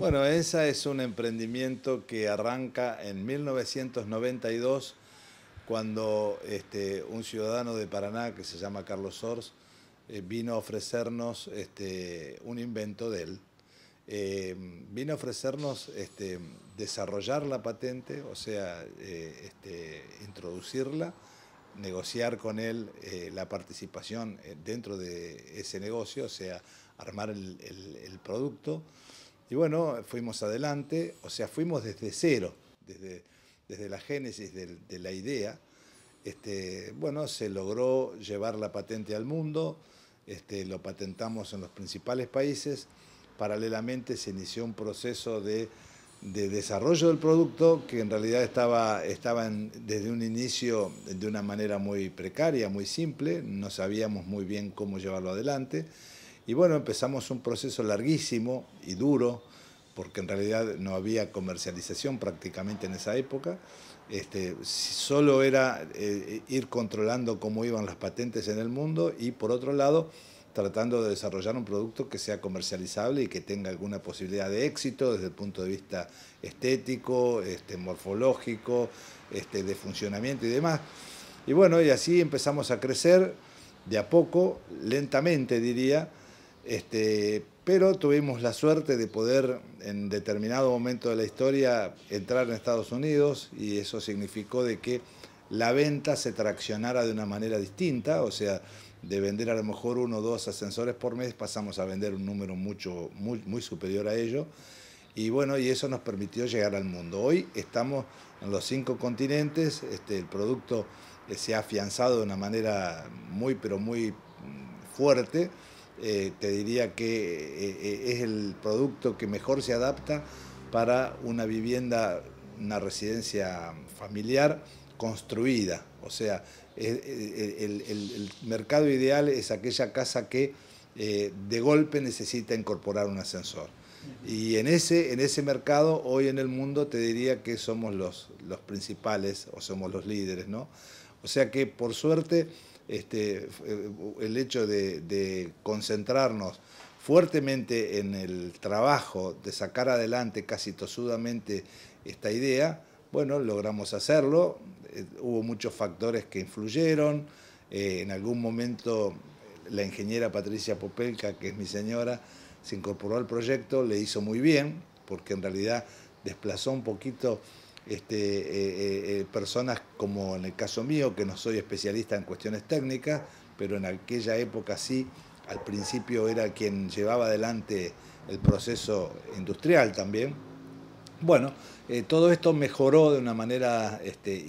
Bueno, esa es un emprendimiento que arranca en 1992 cuando este, un ciudadano de Paraná que se llama Carlos Sors eh, vino a ofrecernos este, un invento de él. Eh, vino a ofrecernos este, desarrollar la patente, o sea, eh, introducirla, negociar con él la participación dentro de ese negocio, o sea, armar el producto. Y bueno, fuimos adelante, o sea, fuimos desde cero, desde, la génesis de, la idea. Este, bueno, se logró llevar la patente al mundo, este, lo patentamos en los principales países. Paralelamente se inició un proceso de, desarrollo del producto que en realidad estaba, desde un inicio de una manera muy precaria, muy simple, no sabíamos muy bien cómo llevarlo adelante. Y bueno, empezamos un proceso larguísimo y duro, porque en realidad no había comercialización prácticamente en esa época. Este, solo era eh, ir controlando cómo iban las patentes en el mundo y por otro lado tratando de desarrollar un producto que sea comercializable y que tenga alguna posibilidad de éxito desde el punto de vista estético, este, morfológico, este, de funcionamiento y demás. Y bueno, y así empezamos a crecer de a poco, lentamente diría, este, pero tuvimos la suerte de poder en determinado momento de la historia entrar en Estados Unidos y eso significó de que la venta se traccionara de una manera distinta, o sea, de vender a lo mejor uno o dos ascensores por mes pasamos a vender un número mucho, muy, superior a ello y bueno, y eso nos permitió llegar al mundo. Hoy estamos en los cinco continentes, este, el producto se ha afianzado de una manera muy, pero muy mm, fuerte eh, te diría que eh, eh, es el producto que mejor se adapta para una vivienda, una residencia familiar construida. O sea, el, mercado ideal es aquella casa que de golpe necesita incorporar un ascensor. Y en ese, en ese mercado, hoy en el mundo, te diría que somos los, los principales o somos los líderes, ¿no? O sea que, por suerte, este, eh, el hecho de, concentrarnos fuertemente en el trabajo de sacar adelante casi tosudamente esta idea, bueno, logramos hacerlo, eh, hubo muchos factores que influyeron, eh, en algún momento la ingeniera Patricia Popelka, que es mi señora, se incorporó al proyecto, le hizo muy bien, porque en realidad desplazó un poquito este, eh, eh, personas como en el caso mío, que no soy especialista en cuestiones técnicas, pero en aquella época sí, al principio era quien llevaba adelante el proceso industrial también. Bueno, eh, todo esto mejoró de una manera este,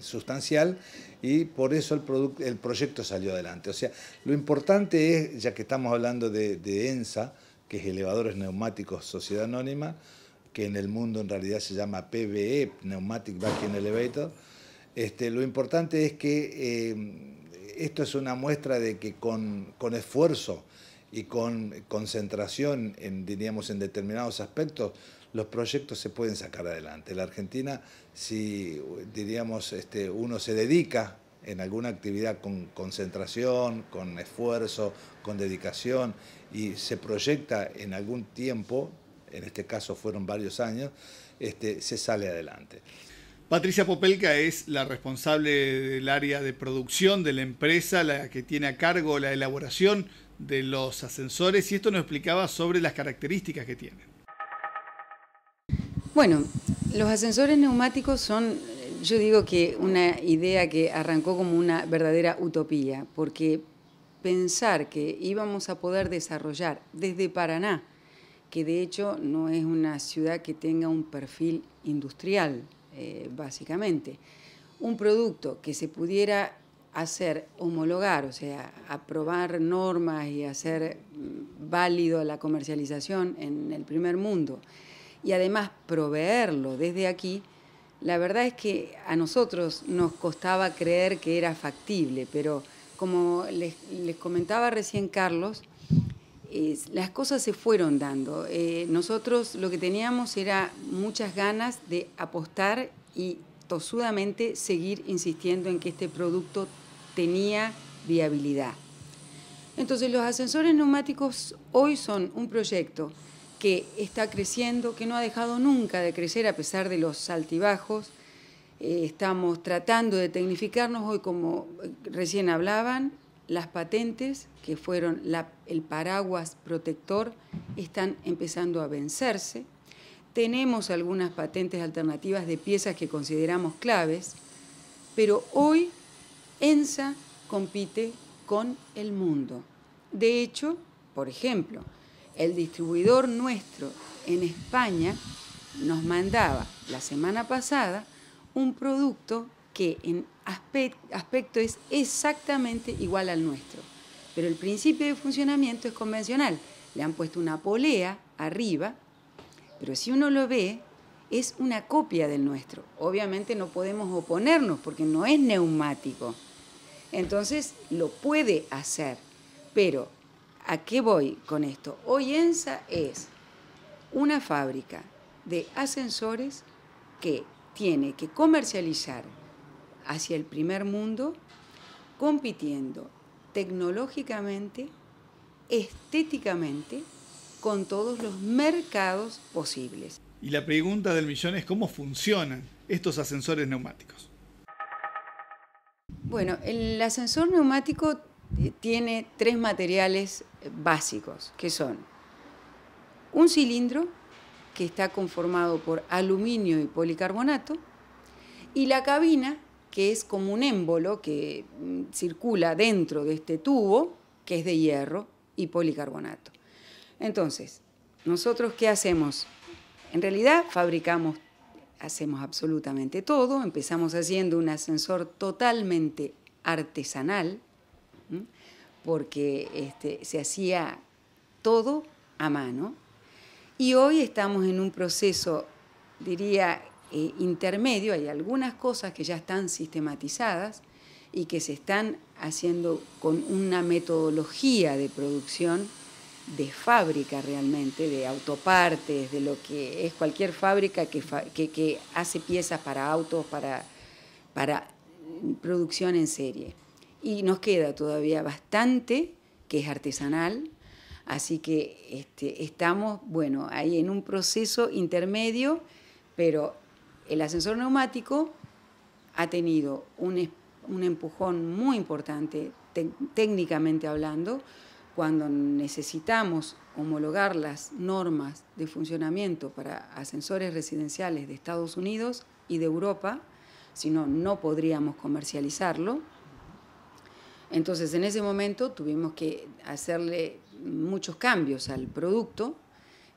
sustancial y por eso el, el, proyecto salió adelante. O sea, lo importante es, ya que estamos hablando de, de ENSA, que es Elevadores Neumáticos Sociedad Anónima, que en el mundo en realidad se llama PBE, Pneumatic Vacuum Elevator. Este, lo importante es que eh, esto es una muestra de que con, con esfuerzo y con concentración en, diríamos, en determinados aspectos, los proyectos se pueden sacar adelante. La Argentina, si diríamos, este, uno se dedica en alguna actividad con concentración, con esfuerzo, con dedicación y se proyecta en algún tiempo, en este caso fueron varios años, este, se sale adelante. Patricia Popelka es la responsable del área de producción de la empresa, la que tiene a cargo la elaboración de los ascensores y esto nos explicaba sobre las características que tienen. Bueno, los ascensores neumáticos son, yo digo que una idea que arrancó como una verdadera utopía, porque pensar que íbamos a poder desarrollar desde Paraná, que de hecho no es una ciudad que tenga un perfil industrial, eh, básicamente. Un producto que se pudiera hacer homologar, o sea, aprobar normas y hacer mm, válido la comercialización en el primer mundo y además proveerlo desde aquí, la verdad es que a nosotros nos costaba creer que era factible, pero como les comentaba recién Carlos, las cosas se fueron dando. Eh, nosotros lo que teníamos era muchas ganas de apostar y tosudamente seguir insistiendo en que este producto tenía viabilidad. Entonces los ascensores neumáticos hoy son un proyecto que está creciendo, que no ha dejado nunca de crecer a pesar de los altibajos. Eh, estamos tratando de tecnificarnos hoy, como recién hablaban, las patentes, que fueron el paraguas protector, están empezando a vencerse. Tenemos algunas patentes alternativas de piezas que consideramos claves, pero hoy ENSA compite con el mundo. De hecho, por ejemplo, el distribuidor nuestro en España nos mandaba la semana pasada un producto que en aspecto es exactamente igual al nuestro. Pero el principio de funcionamiento es convencional. Le han puesto una polea arriba, pero si uno lo ve, es una copia del nuestro. Obviamente no podemos oponernos porque no es neumático. Entonces lo puede hacer. Pero, ¿a qué voy con esto? Hoy es una fábrica de ascensores que tiene que comercializar hacia el primer mundo, compitiendo tecnológicamente, estéticamente, con todos los mercados posibles. Y la pregunta del millón es cómo funcionan estos ascensores neumáticos. Bueno, el ascensor neumático tiene tres materiales básicos, que son un cilindro, que está conformado por aluminio y policarbonato, y la cabina, que es como un émbolo que mm, circula dentro de este tubo, que es de hierro y policarbonato. Entonces, nosotros qué hacemos? En realidad fabricamos, hacemos absolutamente todo, empezamos haciendo un ascensor totalmente artesanal, porque este, se hacía todo a mano, y hoy estamos en un proceso, diría, eh, intermedio, hay algunas cosas que ya están sistematizadas y que se están haciendo con una metodología de producción de fábrica realmente, de autopartes, de lo que es cualquier fábrica que, que, hace piezas para autos, para, para producción en serie. Y nos queda todavía bastante que es artesanal, así que este, estamos, bueno, ahí en un proceso intermedio, pero el ascensor neumático ha tenido un, empujón muy importante técnicamente hablando, cuando necesitamos homologar las normas de funcionamiento para ascensores residenciales de Estados Unidos y de Europa, si no, no podríamos comercializarlo. Entonces, en ese momento tuvimos que hacerle muchos cambios al producto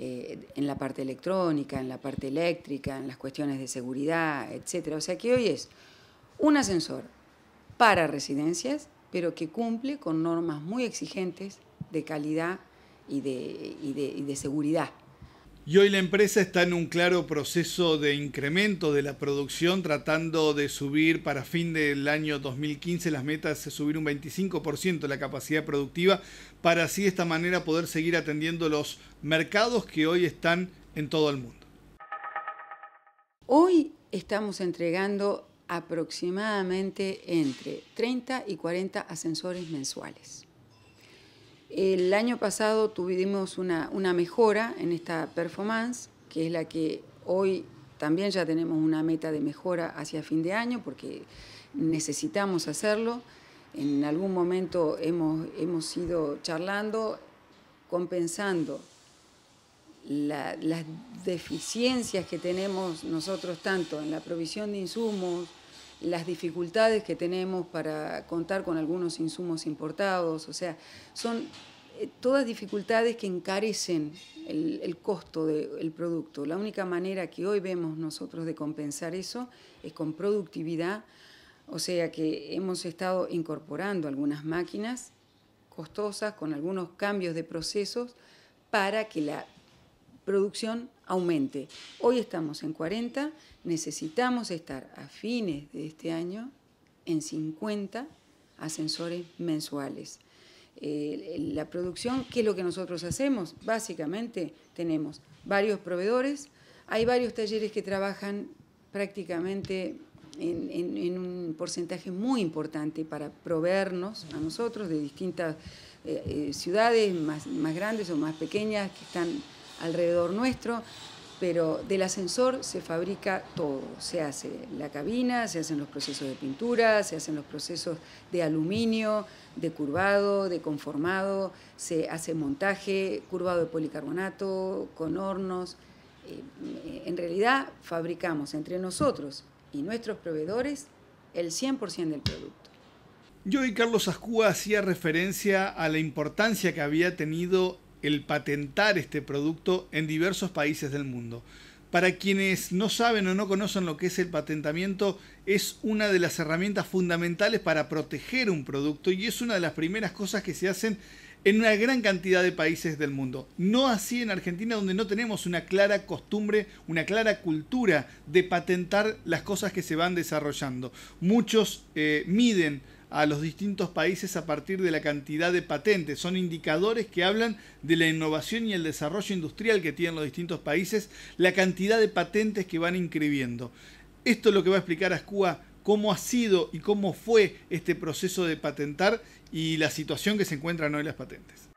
eh, en la parte electrónica, en la parte eléctrica, en las cuestiones de seguridad, etcétera. O sea que hoy es un ascensor para residencias, pero que cumple con normas muy exigentes de calidad y de, y de, y de seguridad. Y hoy la empresa está en un claro proceso de incremento de la producción, tratando de subir para fin del año 2015 las metas de subir un 25% la capacidad productiva, para así de esta manera poder seguir atendiendo los mercados que hoy están en todo el mundo. Hoy estamos entregando aproximadamente entre 30 y 40 ascensores mensuales. El año pasado tuvimos una, mejora en esta performance, que es la que hoy también ya tenemos una meta de mejora hacia fin de año, porque necesitamos hacerlo. En algún momento hemos, hemos ido charlando, compensando las deficiencias que tenemos nosotros tanto en la provisión de insumos, las dificultades que tenemos para contar con algunos insumos importados, o sea, son eh, todas dificultades que encarecen el, costo del producto. La única manera que hoy vemos nosotros de compensar eso es con productividad, o sea que hemos estado incorporando algunas máquinas costosas con algunos cambios de procesos para que la producción aumente. Hoy estamos en 40, necesitamos estar a fines de este año en 50 ascensores mensuales. Eh, la producción, ¿qué es lo que nosotros hacemos? Básicamente tenemos varios proveedores, hay varios talleres que trabajan prácticamente en, un porcentaje muy importante para proveernos a nosotros de distintas eh, eh, ciudades más grandes o más pequeñas que están alrededor nuestro, pero del ascensor se fabrica todo, se hace la cabina, se hacen los procesos de pintura, se hacen los procesos de aluminio, de curvado, de conformado, se hace montaje, curvado de policarbonato, con hornos. Eh, en realidad fabricamos entre nosotros y nuestros proveedores el 100% del producto. Yo y Carlos Ascúa hacía referencia a la importancia que había tenido el patentar este producto en diversos países del mundo. Para quienes no saben o no conocen lo que es el patentamiento, es una de las herramientas fundamentales para proteger un producto y es una de las primeras cosas que se hacen en una gran cantidad de países del mundo. No así en Argentina, donde no tenemos una clara costumbre, una clara cultura de patentar las cosas que se van desarrollando. Muchos eh, miden a los distintos países a partir de la cantidad de patentes. Son indicadores que hablan de la innovación y el desarrollo industrial que tienen los distintos países, la cantidad de patentes que van inscribiendo. Esto es lo que va a explicar a Ascua cómo ha sido y cómo fue este proceso de patentar y la situación que se encuentra hoy las patentes.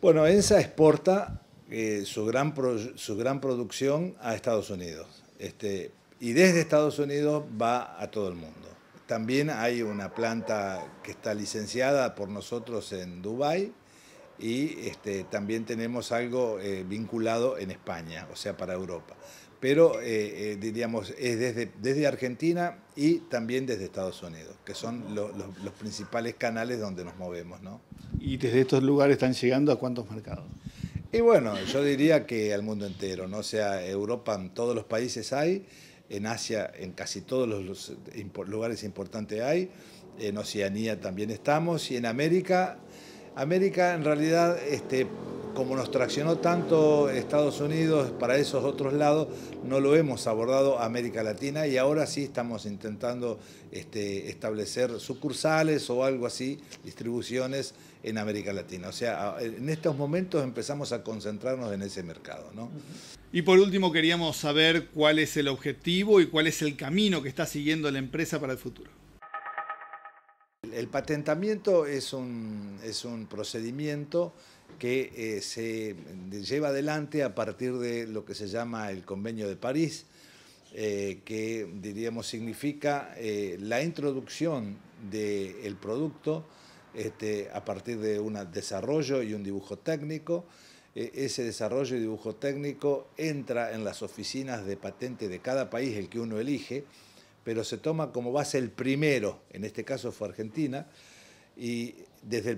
Bueno, ENSA exporta eh, su, gran producción a Estados Unidos. Este, y desde Estados Unidos va a todo el mundo. También hay una planta que está licenciada por nosotros en Dubái y este, también tenemos algo eh, vinculado en España, o sea, para Europa. Pero eh, eh, diríamos, es desde, desde Argentina y también desde Estados Unidos, que son los principales canales donde nos movemos. ¿no? ¿Y desde estos lugares están llegando a cuántos mercados? Y bueno, yo diría que al mundo entero, ¿no? sea, Europa en todos los países hay, en Asia en casi todos los, eh, lugares importantes hay, en Oceanía también estamos y en América, América en realidad este, como nos traccionó tanto Estados Unidos para esos otros lados, no lo hemos abordado América Latina y ahora sí estamos intentando este, establecer sucursales o algo así, distribuciones en América Latina. O sea, en estos momentos empezamos a concentrarnos en ese mercado. Y por último, queríamos saber cuál es el objetivo y cuál es el camino que está siguiendo la empresa para el futuro. El patentamiento es un, es un procedimiento que eh, se mm, lleva adelante a partir de lo que se llama el Convenio de París, eh, que diríamos significa eh, la introducción del el producto este, a partir de un desarrollo y un dibujo técnico. E, ese desarrollo y dibujo técnico entra en las oficinas de patente de cada país, el que uno elige, pero se toma como base el primero, en este caso fue Argentina, y desde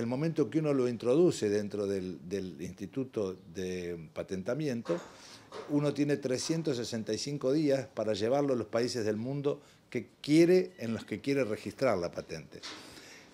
el, momento que uno lo introduce dentro del, del Instituto de Patentamiento, uno tiene 365 días para llevarlo a los países del mundo que quiere, en los que quiere registrar la patente.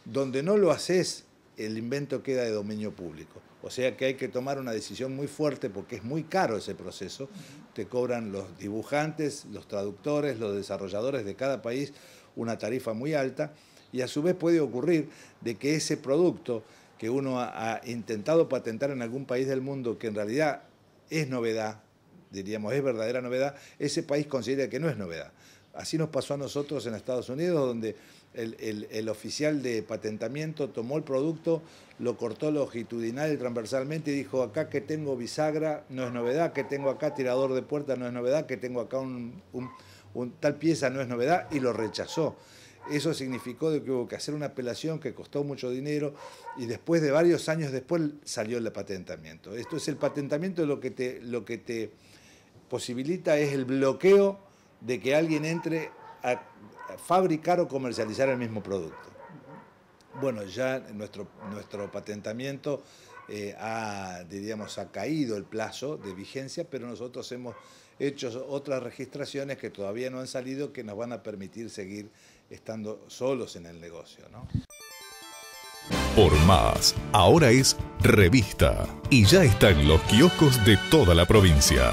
Donde no lo haces, el invento queda de dominio público. O sea que hay que tomar una decisión muy fuerte porque es muy caro ese proceso. Te cobran los dibujantes, los traductores, los desarrolladores de cada país una tarifa muy alta y a su vez puede ocurrir de que ese producto que uno ha, intentado patentar en algún país del mundo, que en realidad es novedad, diríamos es verdadera novedad, ese país considera que no es novedad. Así nos pasó a nosotros en Estados Unidos, donde el, oficial de patentamiento tomó el producto, lo cortó longitudinal y transversalmente y dijo, acá que tengo bisagra no es novedad, que tengo acá tirador de puerta no es novedad, que tengo acá un tal pieza no es novedad, y lo rechazó. Eso significó que hubo que hacer una apelación que costó mucho dinero y después de varios años después salió el patentamiento. Esto es el patentamiento lo que te, lo que te posibilita es el bloqueo de que alguien entre a fabricar o comercializar el mismo producto. Bueno, ya nuestro, nuestro patentamiento eh, ha, diríamos, ha caído el plazo de vigencia, pero nosotros hemos hecho otras registraciones que todavía no han salido que nos van a permitir seguir estando solos en el negocio. ¿no? Por más, ahora es revista y ya está en los kioscos de toda la provincia.